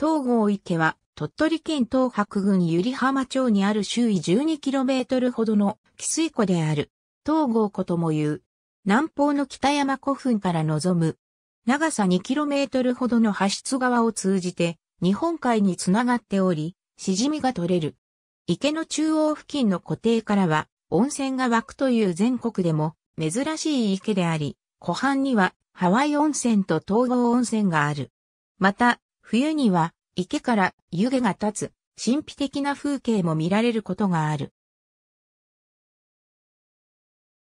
東郷池は、鳥取県東白郡百合浜町にある周囲 12km ほどの汽水湖である。東郷湖とも言う。南方の北山古墳から望む。長さ 2km ほどの発出川を通じて、日本海につながっており、しじみが取れる。池の中央付近の湖底からは、温泉が湧くという全国でも珍しい池であり、湖畔にはハワイ温泉と東郷温泉がある。また、冬には池から湯気が立つ神秘的な風景も見られることがある。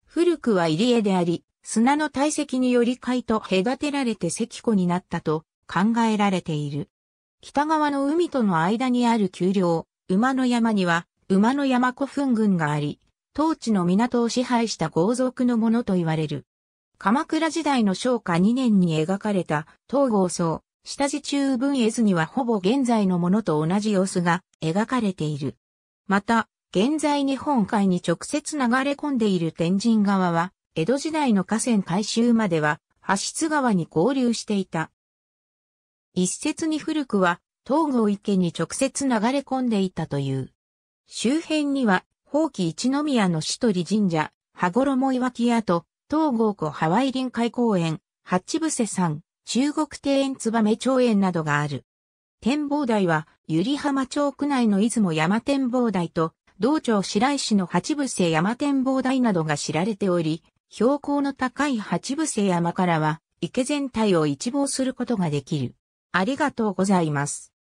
古くは入江であり、砂の堆積により海と隔てられて石湖になったと考えられている。北側の海との間にある丘陵、馬の山には馬の山古墳群があり、当地の港を支配した豪族のものと言われる。鎌倉時代の昭和2年に描かれた東郷荘、下地中分絵図にはほぼ現在のものと同じ様子が描かれている。また、現在日本海に直接流れ込んでいる天神川は、江戸時代の河川改修までは、橋津川に合流していた。一説に古くは、東郷池に直接流れ込んでいたという。周辺には、宝器一宮の首取神社、羽衣岩木屋と、東郷湖ハワイ臨海公園、八伏山、中国庭園燕町園などがある。展望台は、百合浜町区内の出雲山展望台と、道庁白石の八伏山展望台などが知られており、標高の高い八伏山からは、池全体を一望することができる。ありがとうございます。